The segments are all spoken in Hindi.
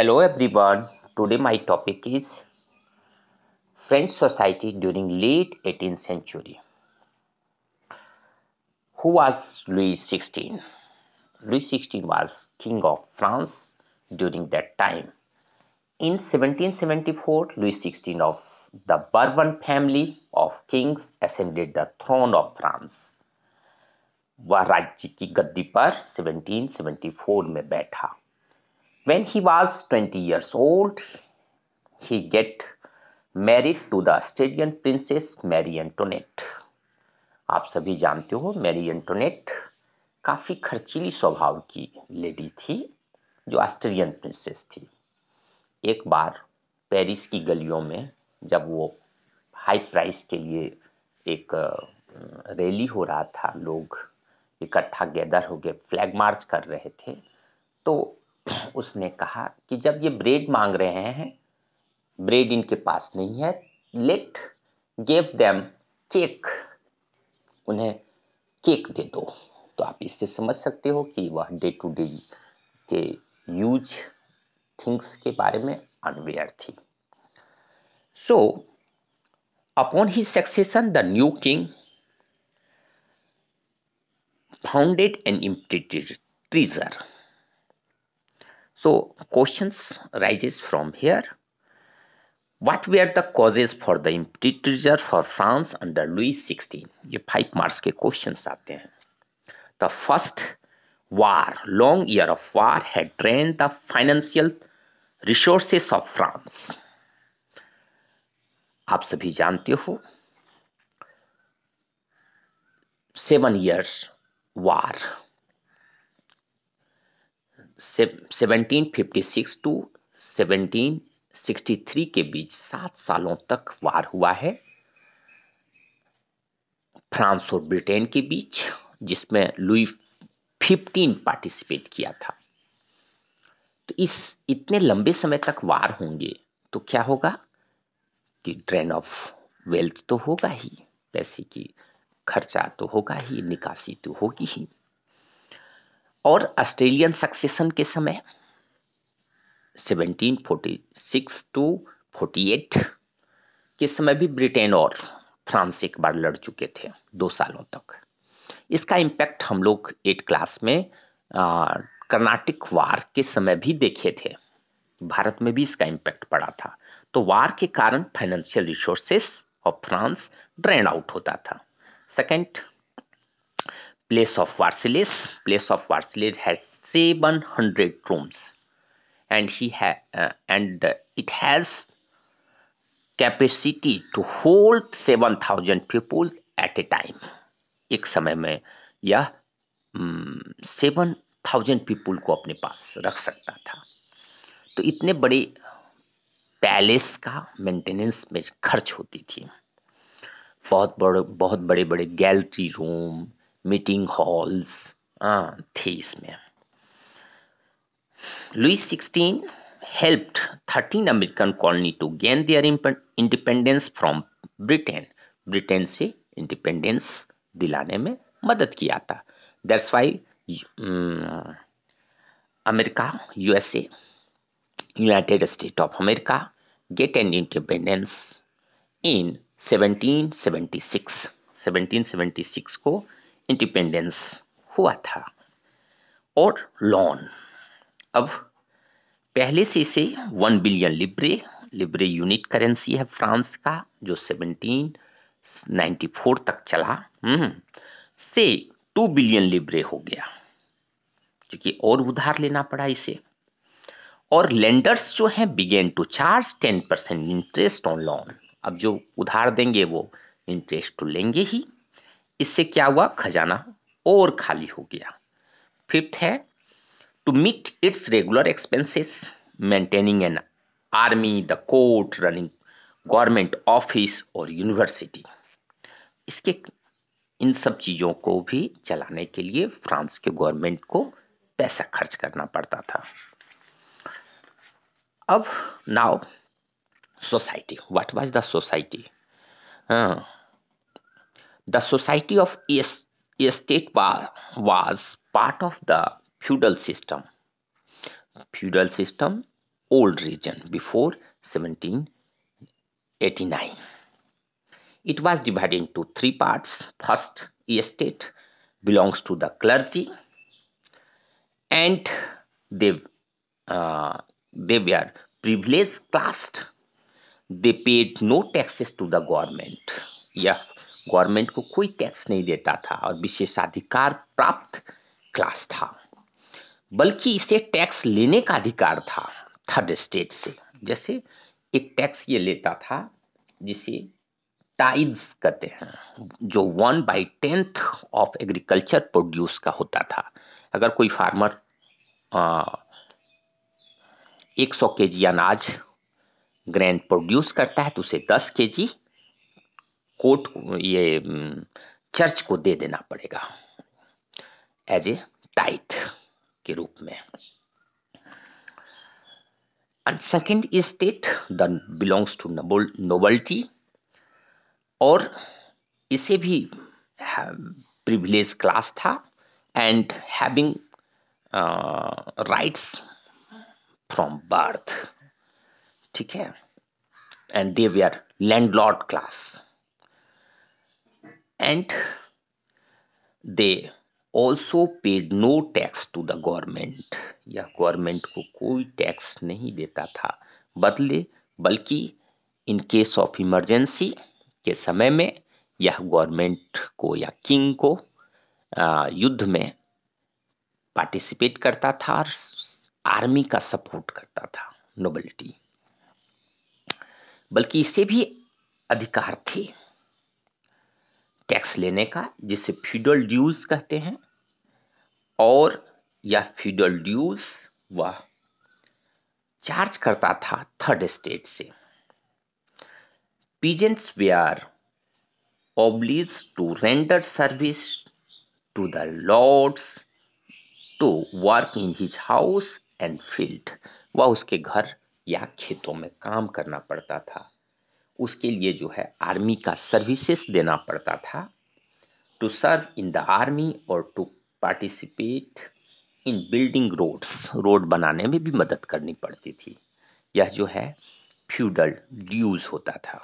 Hello everyone today my topic is French society during late eighteen century who was Louis sixteen Louis sixteen was king of France during that time in 1774 Louis sixteen of the Bourbon family of kings ascended the throne of France वह राज्य की गद्दी पर 1774 में बैठा when he was 20 years old he get married to the Australian princess Mary Antoinette आप सभी जानते हो मैरी एंटोनेट काफ़ी खर्चीली स्वभाव की लेडी थी जो ऑस्ट्रेलियन प्रिंसेस थी एक बार पेरिस की गलियों में जब वो हाई प्राइस के लिए एक रैली हो रहा था लोग इकट्ठा गैदर हो गए फ्लैग मार्च कर रहे थे तो उसने कहा कि जब ये ब्रेड मांग रहे हैं ब्रेड इनके पास नहीं है लेट गेव देम केक उन्हें केक दे दो तो आप इससे समझ सकते हो कि वह डे टू डे के यूज थिंग्स के बारे में अनवेयर थी so upon he succession the new king founded an emptied treasure So questions rises from here. What were the causes for the imprimatur for France under Louis XVI? ये फाइव मार्क्स के क्वेश्चंस आते हैं The first war, long year of war had drained the financial resources of France. आप सभी जानते हो seven years war fifty six to seventeen sixty three के बीच सात सालों तक वार हुआ है फ्रांस और ब्रिटेन के बीच जिसमें लुई फिफ्टीन पार्टिसिपेट किया था तो इस इतने लंबे समय तक वार होंगे तो क्या होगा कि ड्रेन ऑफ वेल्थ तो होगा ही पैसे की खर्चा तो होगा ही निकासी तो होगी ही और ऑस्ट्रेलियन सक्सेशन के समय 1746 टू 48 के समय भी ब्रिटेन और फ्रांस एक बार लड़ चुके थे दो सालों तक इसका इम्पैक्ट हम लोग एट क्लास में कर्नाटिक वार के समय भी देखे थे भारत में भी इसका इम्पैक्ट पड़ा था तो वार के कारण financial resources of France drain out होता था second place of Varsilis. Place of Varsilis है 700 rooms and she ha uh, and uh, it has capacity to hold seven thousand people at a time एक समय में यह सेवन थाउजेंड पीपुल को अपने पास रख सकता था तो इतने बड़े पैलेस का मेंटेनेंस में खर्च होती थी बहुत बड़े बहुत बड़े बड़े गैलरी रूम मीटिंग हॉल्स हाँ थे इसमें Louis sixteen helped thirteen American colony to gain their independence from Britain Britain से इंडिपेंडेंस दिलाने में मदद किया था that's why America USA United State of America get an independence in 1776 1776 को इंडिपेंडेंस हुआ था और लोन अब पहले से से one billion Libre Libre unit currency है फ्रांस का जो सेवनटीन नाइन्टी फोर तक चला हम्म, से टू बिलियन लिब्रे हो गया क्योंकि और उधार लेना पड़ा इसे और लेंडर्स जो हैं began to charge ten percent interest on loan अब जो उधार देंगे वो इंटरेस्ट तो लेंगे ही इससे क्या हुआ खजाना और खाली हो गया फिफ्थ है to meet its regular expenses maintaining an army the court running government office और यूनिवर्सिटी इसके इन सब चीज़ों को भी चलाने के लिए फ्रांस के गवर्नमेंट को पैसा खर्च करना पड़ता था अब now society what was the society हाँ The society of estate was part of the feudal system. Feudal system, old region before 1789. It was divided into three parts. First, estate belongs to the clergy and they, uh, they were privileged class. They paid no taxes to the government. Yeah, government को कोई टैक्स नहीं देता था और विशेषाधिकार प्राप्त क्लास था बल्कि इसे टैक्स लेने का अधिकार था थर्ड स्टेट से जैसे एक टैक्स ये लेता था जिसे टाइड्स कहते हैं जो one by tenth of agriculture produce का होता था अगर कोई फार्मर एक सौ के जी अनाज ग्रैंड प्रोड्यूस करता है तो उसे दस के जी कोर्ट ये चर्च को दे देना पड़ेगा एज ए टाइट के रूप में second state the belongs to to nobility और इसे भी प्रिविलेज क्लास था and having rights from birth ठीक है and they we are landlord class and they also paid no tax to the government यह गवर्नमेंट को कोई टैक्स नहीं देता था बदले बल्कि इन केस ऑफ इमरजेंसी के समय में यह गवर्नमेंट को या किंग को युद्ध में पार्टिसिपेट करता था और आर्मी का सपोर्ट करता था नोबलिटी बल्कि इससे भी अधिकार थे टैक्स लेने का जिसे फ्यूडल ड्यूज कहते हैं और यह फ्यूडल ड्यूज वह चार्ज करता था थर्ड स्टेट से peasants they are obliged to render service to the lords to work in his house and field वह उसके घर या खेतों में काम करना पड़ता था उसके लिए जो है आर्मी का सर्विसेस देना पड़ता था to serve in the army और to participate in building roads road बनाने में भी मदद करनी पड़ती थी यह जो है फ्यूडल ड्यूज होता था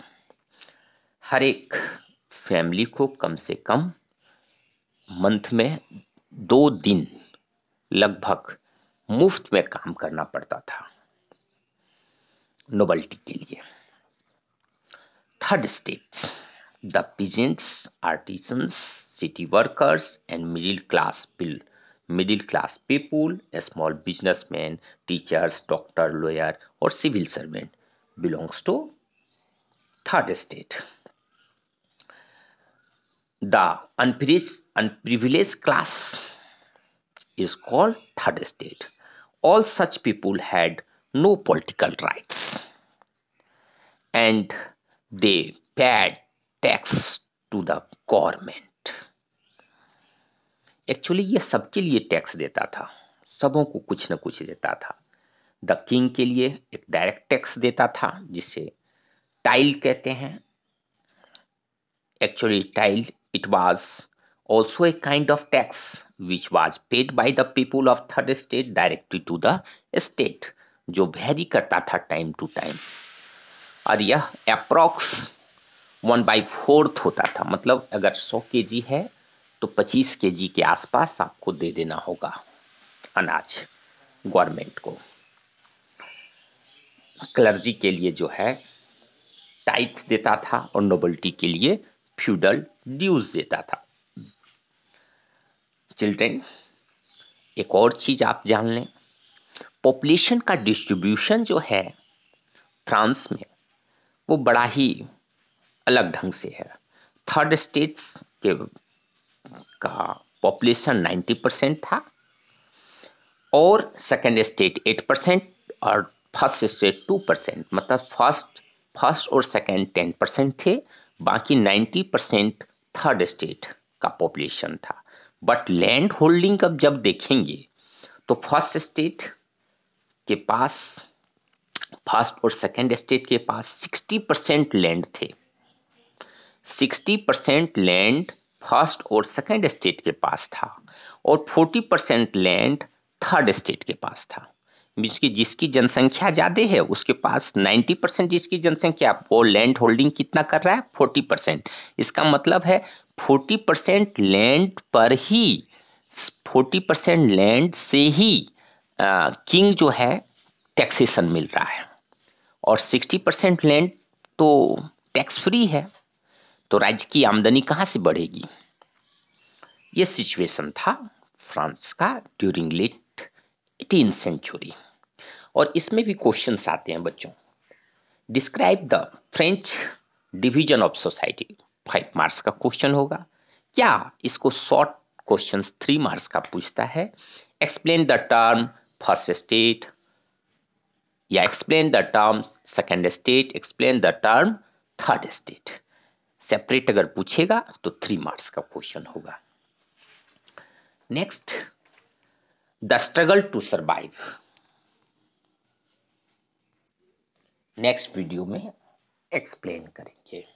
हर एक फैमिली को कम से कम मंथ में दो दिन लगभग मुफ्त में काम करना पड़ता था नोबल्टी के लिए third stage the peasants artisans city workers and middle class people middle class people small businessmen teachers doctor lawyer or civil servant belongs to third state the unprivileged, unprivileged class is called third state all such people had no political rights and they paid tax to the government actually ये सबके लिए टैक्स देता था सबों को कुछ न कुछ देता था द किंग के लिए एक डायरेक्ट टैक्स देता था जिसे टाइल कहते हैं actually tithe it was also a kind of tax which was paid by the people of third state directly to the state जो वेरी करता था टाइम टू टाइम और यह अप्रॉक्स वन बाई फोर्थ होता था मतलब अगर के जी है तो के जी के आसपास आपको दे देना होगा अनाज गवर्नमेंट को क्लर्जी के लिए जो है टाइथ देता था और नोबल्टी के लिए फ्यूडल ड्यूज देता था चिल्ड्रेन एक और चीज आप जान लें पॉपुलेशन का डिस्ट्रीब्यूशन जो है फ्रांस में वो बड़ा ही अलग ढंग से है थर्ड स्टेट्स के का पॉपुलेशन 90 परसेंट था और सेकेंड स्टेट 8 परसेंट और फर्स्ट स्टेट 2 परसेंट मतलब फर्स्ट फर्स्ट और सेकेंड 10 परसेंट थे बाकी 90 परसेंट थर्ड स्टेट का पॉपुलेशन था बट लैंड होल्डिंग अब जब देखेंगे तो फर्स्ट स्टेट के पास फर्स्ट और सेकंड स्टेट के पास 60 परसेंट लैंड थे 60 परसेंट लैंड फर्स्ट और सेकंड स्टेट के पास था और 40 परसेंट लैंड थर्ड स्टेट के पास था जिसकी जिसकी जनसंख्या ज़्यादा है उसके पास 90 परसेंट जिसकी जनसंख्या वो लैंड होल्डिंग कितना कर रहा है 40 परसेंट इसका मतलब है 40 परसेंट लैंड पर ही 40 परसेंट लैंड से ही किंग जो है टैक्सेशन मिल रहा है और 60 परसेंट लैंड तो टैक्स फ्री है तो राज्य की आमदनी कहाँ से बढ़ेगी ये सिचुएशन था फ्रांस का ड्यूरिंग लेट एटीन सेंचुरी और इसमें भी क्वेश्चन आते हैं बच्चों describe the French division of society five marks का क्वेश्चन होगा क्या इसको शॉर्ट क्वेश्चन थ्री मार्क्स का पूछता है explain the term first state या explain the term second state explain the term third state separate अगर पूछेगा तो थ्री मार्क्स का क्वेश्चन होगा next the struggle to survive next video में एक्सप्लेन करेंगे